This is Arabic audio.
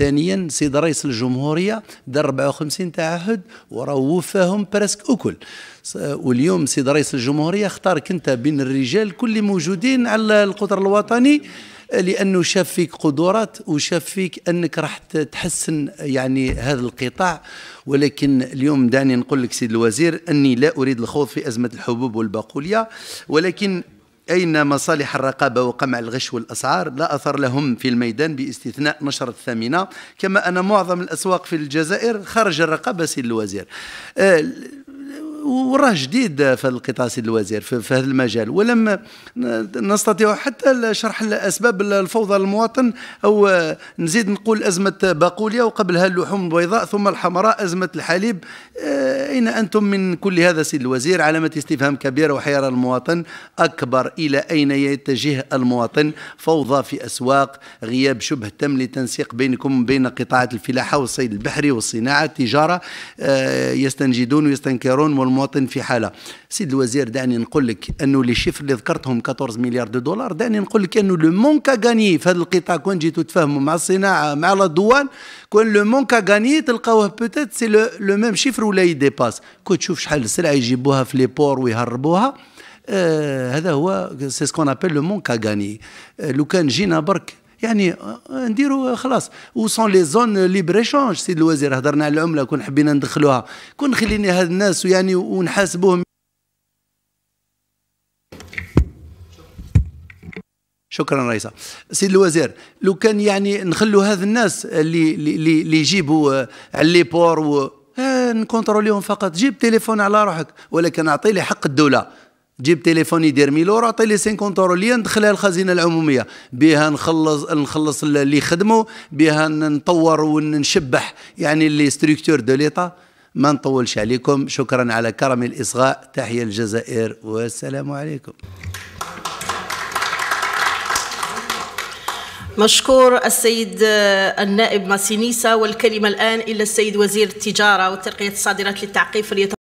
ثانيا سيد رئيس الجمهوريه دار 54 تعهد وراه وفاهم برسك اكل واليوم سيد رئيس الجمهوريه اختارك انت بين الرجال كل موجودين على القطر الوطني لانه شاف فيك قدرات وشاف فيك انك راح تحسن يعني هذا القطاع ولكن اليوم دعني نقول لك سيد الوزير اني لا اريد الخوض في ازمه الحبوب والبقوليه ولكن أين مصالح الرقابة وقمع الغش والأسعار لا أثر لهم في الميدان باستثناء نشر الثامنة كما أن معظم الأسواق في الجزائر خرج الرقابة سيد الوزير آه، وراه جديد في القطاع سيد الوزير في هذا المجال ولم نستطيع حتى شرح الاسباب الفوضى للمواطن او نزيد نقول ازمه باقوليا وقبلها اللحوم البيضاء ثم الحمراء ازمه الحليب آه، اين انتم من كل هذا سيد الوزير علامه استفهام كبيره وحيره المواطن اكبر الى اين يتجه المواطن فوضى في اسواق غياب شبه تم لتنسيق بينكم بين قطاعات الفلاحه والصيد البحري والصناعه التجاره آه، يستنجدون ويستنكرون المواطن في حاله سيد الوزير دعني نقول لك انه لي شيفر اللي ذكرتهم 14 مليار دو دولار دعني نقول لك انه لو مونكا غاني في هذا القطاع كون جيتو تفاهموا مع الصناعه مع دوان كون لو مونكا غاني تلقاوه بوتيت سي لو ميم شيفر ولا يديباس كون تشوف شحال السلعه يجيبوها في لي بور ويهربوها آه هذا هو سي سكون ابل لو مونك اغاني آه لو كان جينا برك يعني آه، آه، نديروا آه، خلاص وسون لي زون ليبر ايشونج سيد الوزير هضرنا على العمله كون حبينا ندخلوها كون خليني هاد الناس يعني ونحاسبوهم شكرا رئيسة سيد الوزير لو كان يعني نخلوا هاد الناس اللي اللي اللي يجيبوا على لي بور نكونتروليهم فقط جيب تليفون على روحك ولكن اعطي لي حق الدوله جيب تليفون يدير ميلور عطي لي 50 اورو اللي ندخلها الخزينه العموميه بها نخلص نخلص اللي يخدموا بها نطور ونشبح يعني لي ستركتور دو ليطا ما نطولش عليكم شكرا على كرم الاصغاء تحيه الجزائر والسلام عليكم مشكور السيد النائب ماسينيسا والكلمه الان الى السيد وزير التجاره والترقيه الصادرات للتعقيف